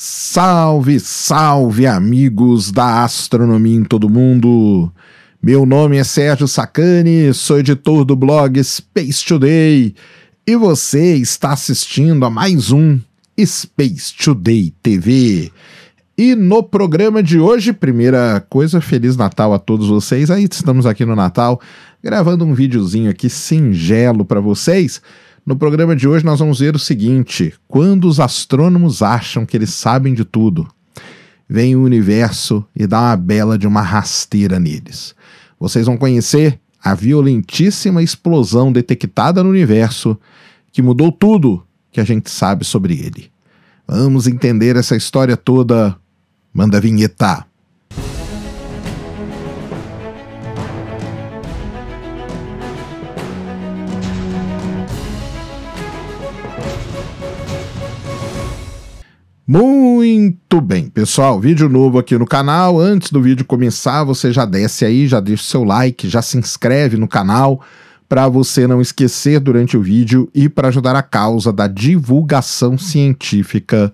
Salve, salve amigos da astronomia em todo mundo. Meu nome é Sérgio Sacani, sou editor do blog Space Today e você está assistindo a mais um Space Today TV. E no programa de hoje, primeira coisa, Feliz Natal a todos vocês. Aí estamos aqui no Natal, gravando um videozinho aqui singelo para vocês no programa de hoje nós vamos ver o seguinte: quando os astrônomos acham que eles sabem de tudo, vem o universo e dá uma bela de uma rasteira neles. Vocês vão conhecer a violentíssima explosão detectada no universo que mudou tudo que a gente sabe sobre ele. Vamos entender essa história toda. Manda a vinheta. Muito bem, pessoal, vídeo novo aqui no canal. Antes do vídeo começar, você já desce aí, já deixa o seu like, já se inscreve no canal para você não esquecer durante o vídeo e para ajudar a causa da divulgação científica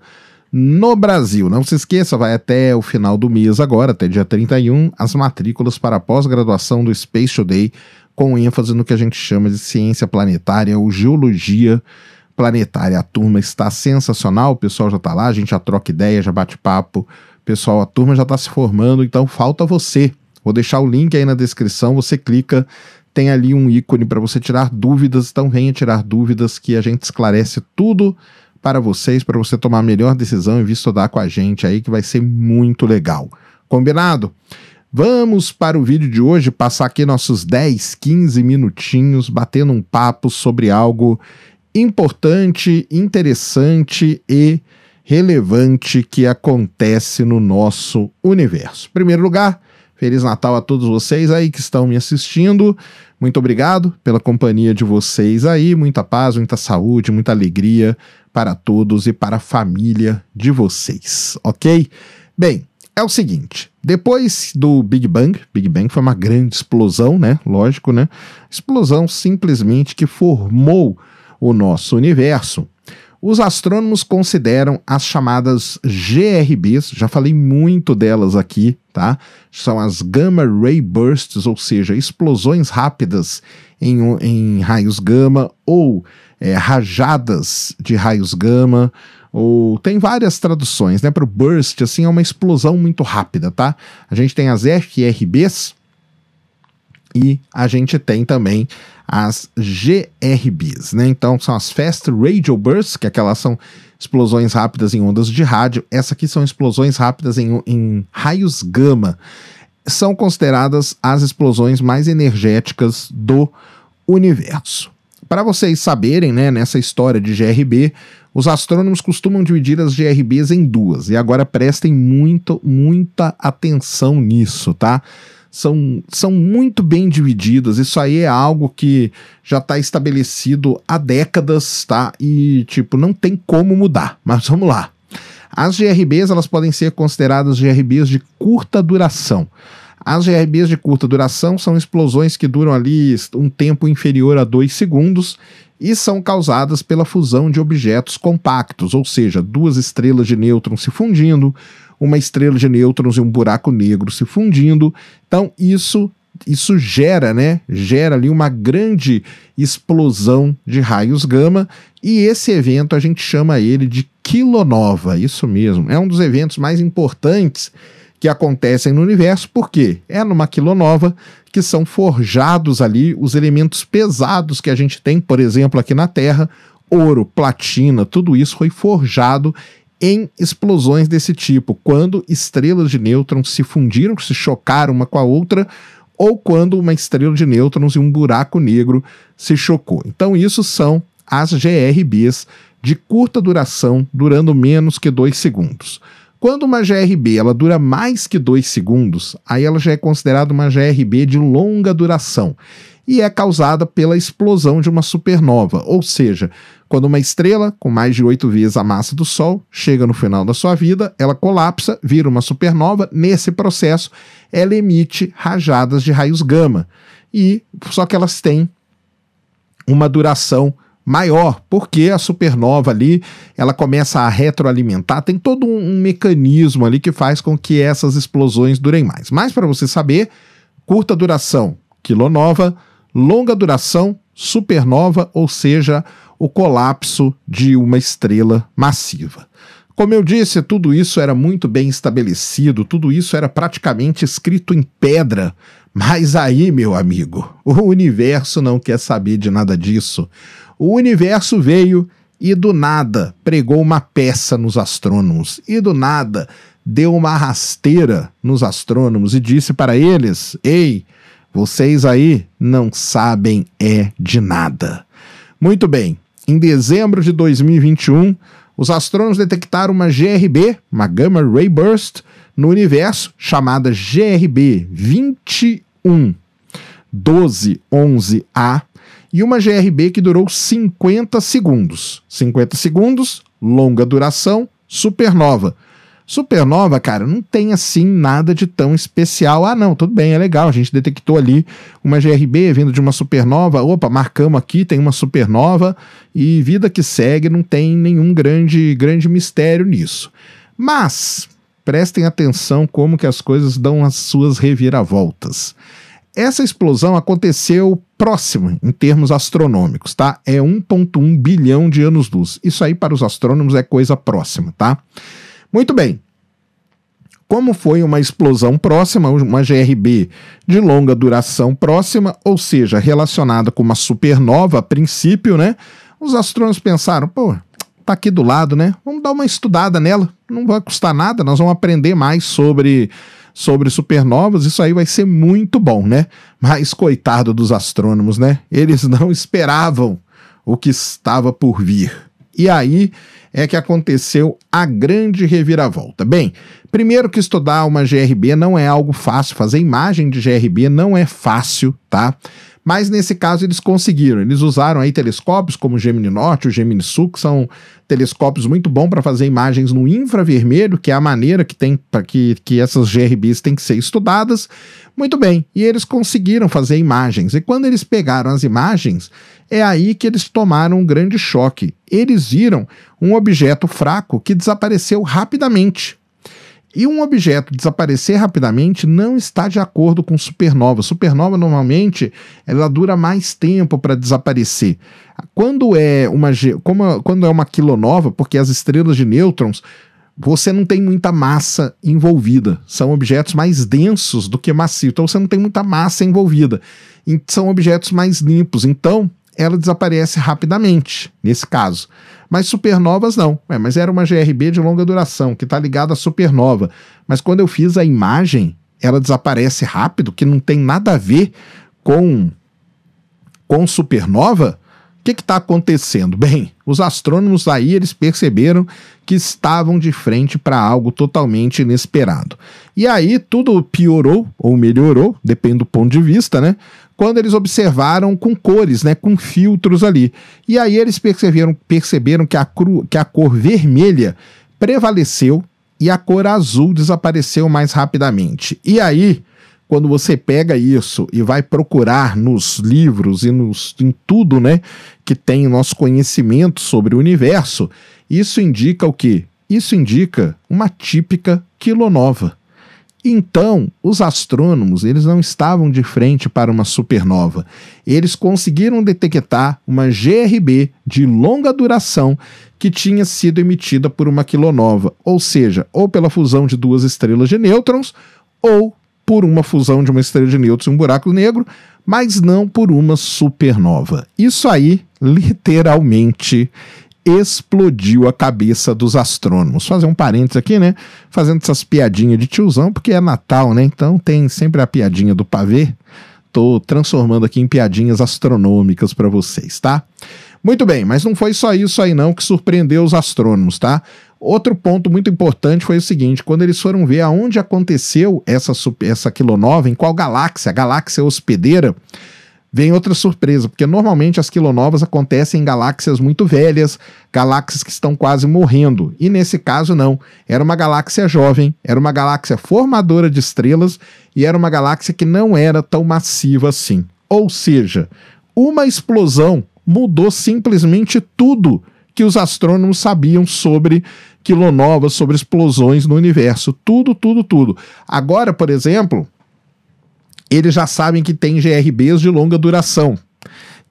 no Brasil. Não se esqueça, vai até o final do mês agora, até dia 31, as matrículas para a pós-graduação do Space Today, com ênfase no que a gente chama de ciência planetária ou geologia planetária. A turma está sensacional, o pessoal já está lá, a gente já troca ideia, já bate papo. Pessoal, a turma já está se formando, então falta você. Vou deixar o link aí na descrição, você clica, tem ali um ícone para você tirar dúvidas, então venha tirar dúvidas que a gente esclarece tudo para vocês, para você tomar a melhor decisão e vir estudar com a gente aí, que vai ser muito legal. Combinado? Vamos para o vídeo de hoje, passar aqui nossos 10, 15 minutinhos batendo um papo sobre algo importante, interessante e relevante que acontece no nosso universo. Em primeiro lugar, Feliz Natal a todos vocês aí que estão me assistindo. Muito obrigado pela companhia de vocês aí. Muita paz, muita saúde, muita alegria para todos e para a família de vocês, ok? Bem, é o seguinte: depois do Big Bang, Big Bang foi uma grande explosão, né? Lógico, né? Explosão simplesmente que formou o nosso universo. Os astrônomos consideram as chamadas GRBs, já falei muito delas aqui, tá? São as gamma ray bursts, ou seja, explosões rápidas em, em raios gama ou é, rajadas de raios gama, ou tem várias traduções, né? Para o burst, assim, é uma explosão muito rápida, tá? A gente tem as FRBs, e a gente tem também as GRBs, né? Então são as Fast Radio Bursts, que é aquelas são explosões rápidas em ondas de rádio. Essa aqui são explosões rápidas em, em raios gama. São consideradas as explosões mais energéticas do universo. Para vocês saberem, né, nessa história de GRB, os astrônomos costumam dividir as GRBs em duas, e agora prestem muito, muita atenção nisso, tá? são, são muito bem divididas. Isso aí é algo que já está estabelecido há décadas, tá? E, tipo, não tem como mudar. Mas vamos lá. As GRBs, elas podem ser consideradas GRBs de curta duração. As GRBs de curta duração são explosões que duram ali um tempo inferior a 2 segundos e são causadas pela fusão de objetos compactos, ou seja, duas estrelas de nêutrons se fundindo, uma estrela de nêutrons e um buraco negro se fundindo. Então, isso isso gera, né? Gera ali uma grande explosão de raios gama e esse evento a gente chama ele de quilonova, isso mesmo. É um dos eventos mais importantes que acontecem no universo, porque é numa quilonova que são forjados ali os elementos pesados que a gente tem, por exemplo, aqui na Terra, ouro, platina, tudo isso foi forjado em explosões desse tipo, quando estrelas de nêutrons se fundiram, se chocaram uma com a outra, ou quando uma estrela de nêutrons e um buraco negro se chocou. Então, isso são as GRBs de curta duração, durando menos que 2 segundos. Quando uma GRB ela dura mais que 2 segundos, aí ela já é considerada uma GRB de longa duração e é causada pela explosão de uma supernova, ou seja, quando uma estrela, com mais de oito vezes a massa do Sol, chega no final da sua vida, ela colapsa, vira uma supernova. Nesse processo, ela emite rajadas de raios gama. E só que elas têm uma duração maior, porque a supernova ali, ela começa a retroalimentar, tem todo um, um mecanismo ali que faz com que essas explosões durem mais. Mas para você saber, curta duração, quilonova, longa duração, supernova, ou seja, o colapso de uma estrela massiva. Como eu disse, tudo isso era muito bem estabelecido, tudo isso era praticamente escrito em pedra. Mas aí, meu amigo, o universo não quer saber de nada disso. O universo veio e do nada pregou uma peça nos astrônomos, e do nada deu uma rasteira nos astrônomos e disse para eles: Ei, vocês aí não sabem é de nada. Muito bem, em dezembro de 2021, os astrônomos detectaram uma GRB, uma Gamma Ray Burst, no universo chamada GRB 211211A e uma GRB que durou 50 segundos. 50 segundos, longa duração, supernova. Supernova, cara, não tem assim nada de tão especial. Ah, não, tudo bem, é legal. A gente detectou ali uma GRB vindo de uma supernova. Opa, marcamos aqui, tem uma supernova e vida que segue, não tem nenhum grande grande mistério nisso. Mas prestem atenção como que as coisas dão as suas reviravoltas. Essa explosão aconteceu próxima em termos astronômicos, tá? É 1.1 bilhão de anos-luz. Isso aí para os astrônomos é coisa próxima, tá? Muito bem. Como foi uma explosão próxima, uma GRB de longa duração próxima, ou seja, relacionada com uma supernova a princípio, né? Os astrônomos pensaram, pô, tá aqui do lado, né? Vamos dar uma estudada nela. Não vai custar nada, nós vamos aprender mais sobre sobre supernovas, isso aí vai ser muito bom, né? Mas coitado dos astrônomos, né? Eles não esperavam o que estava por vir. E aí é que aconteceu a grande reviravolta. Bem, primeiro que estudar uma GRB não é algo fácil, fazer imagem de GRB não é fácil, tá? Mas nesse caso eles conseguiram. Eles usaram aí telescópios como o Gemini Norte, o Gemini Sul, que são telescópios muito bons para fazer imagens no infravermelho, que é a maneira que tem para que, que essas GRBs têm que ser estudadas. Muito bem, e eles conseguiram fazer imagens. E quando eles pegaram as imagens, é aí que eles tomaram um grande choque. Eles viram um objeto fraco que desapareceu rapidamente. E um objeto desaparecer rapidamente não está de acordo com supernova. Supernova normalmente ela dura mais tempo para desaparecer. Quando é uma como, quando é uma quilonova, porque as estrelas de nêutrons você não tem muita massa envolvida. São objetos mais densos do que macio. Então você não tem muita massa envolvida. E são objetos mais limpos. Então, ela desaparece rapidamente, nesse caso. Mas supernovas não. É, mas era uma GRB de longa duração, que está ligada à supernova. Mas quando eu fiz a imagem, ela desaparece rápido, que não tem nada a ver com, com supernova. O que está acontecendo? Bem, os astrônomos aí eles perceberam que estavam de frente para algo totalmente inesperado. E aí tudo piorou ou melhorou, depende do ponto de vista, né? quando eles observaram com cores, né, com filtros ali. E aí eles perceberam, perceberam que, a cru, que a cor vermelha prevaleceu e a cor azul desapareceu mais rapidamente. E aí, quando você pega isso e vai procurar nos livros e nos, em tudo né, que tem nosso conhecimento sobre o universo, isso indica o quê? Isso indica uma típica quilonova. Então, os astrônomos, eles não estavam de frente para uma supernova. Eles conseguiram detectar uma GRB de longa duração que tinha sido emitida por uma quilonova, ou seja, ou pela fusão de duas estrelas de nêutrons ou por uma fusão de uma estrela de nêutrons e um buraco negro, mas não por uma supernova. Isso aí, literalmente, explodiu a cabeça dos astrônomos. Fazer um parênteses aqui, né? Fazendo essas piadinhas de tiozão, porque é Natal, né? Então tem sempre a piadinha do pavê. Tô transformando aqui em piadinhas astronômicas para vocês, tá? Muito bem, mas não foi só isso aí não que surpreendeu os astrônomos, tá? Outro ponto muito importante foi o seguinte, quando eles foram ver aonde aconteceu essa, essa quilonova, em qual galáxia, a galáxia hospedeira, vem outra surpresa, porque normalmente as quilonovas acontecem em galáxias muito velhas, galáxias que estão quase morrendo. E nesse caso, não. Era uma galáxia jovem, era uma galáxia formadora de estrelas e era uma galáxia que não era tão massiva assim. Ou seja, uma explosão mudou simplesmente tudo que os astrônomos sabiam sobre quilonovas, sobre explosões no universo. Tudo, tudo, tudo. Agora, por exemplo, eles já sabem que tem GRBs de longa duração,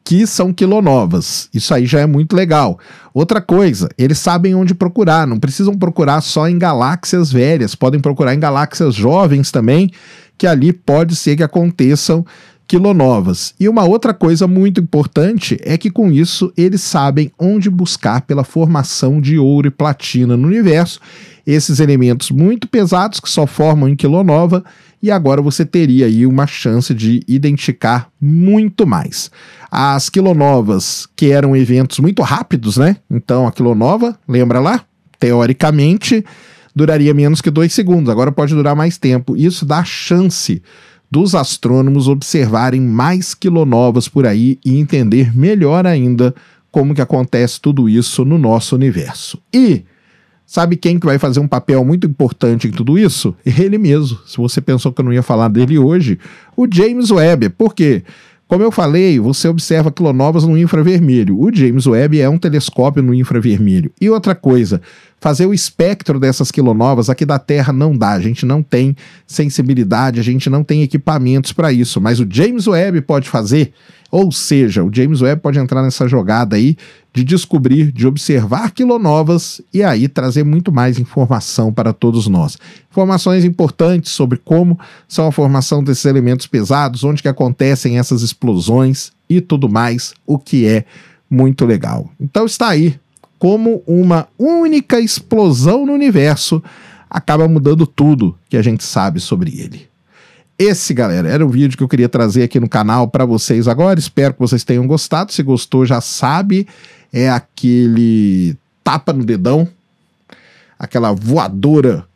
que são quilonovas. Isso aí já é muito legal. Outra coisa, eles sabem onde procurar, não precisam procurar só em galáxias velhas, podem procurar em galáxias jovens também, que ali pode ser que aconteçam quilonovas. E uma outra coisa muito importante é que com isso eles sabem onde buscar pela formação de ouro e platina no universo, esses elementos muito pesados que só formam em quilonova, e agora você teria aí uma chance de identificar muito mais. As quilonovas, que eram eventos muito rápidos, né? Então a quilonova, lembra lá? Teoricamente, duraria menos que dois segundos, agora pode durar mais tempo. Isso dá chance dos astrônomos observarem mais quilonovas por aí e entender melhor ainda como que acontece tudo isso no nosso universo. E sabe quem que vai fazer um papel muito importante em tudo isso? Ele mesmo. Se você pensou que eu não ia falar dele hoje, o James Webb. Por quê? Como eu falei, você observa quilonovas no infravermelho. O James Webb é um telescópio no infravermelho. E outra coisa, fazer o espectro dessas quilonovas aqui da Terra não dá. A gente não tem sensibilidade, a gente não tem equipamentos para isso. Mas o James Webb pode fazer. Ou seja, o James Webb pode entrar nessa jogada aí de descobrir, de observar quilonovas e aí trazer muito mais informação para todos nós. Informações importantes sobre como são a formação desses elementos pesados, onde que acontecem essas explosões e tudo mais, o que é muito legal. Então está aí como uma única explosão no universo acaba mudando tudo que a gente sabe sobre ele. Esse, galera, era o vídeo que eu queria trazer aqui no canal para vocês agora. Espero que vocês tenham gostado. Se gostou, já sabe, é aquele tapa no dedão, aquela voadora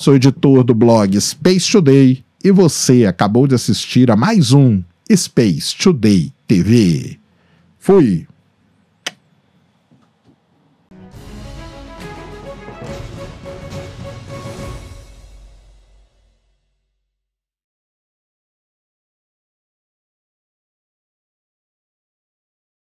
Sou editor do blog Space Today e você acabou de assistir a mais um Space Today TV. Fui!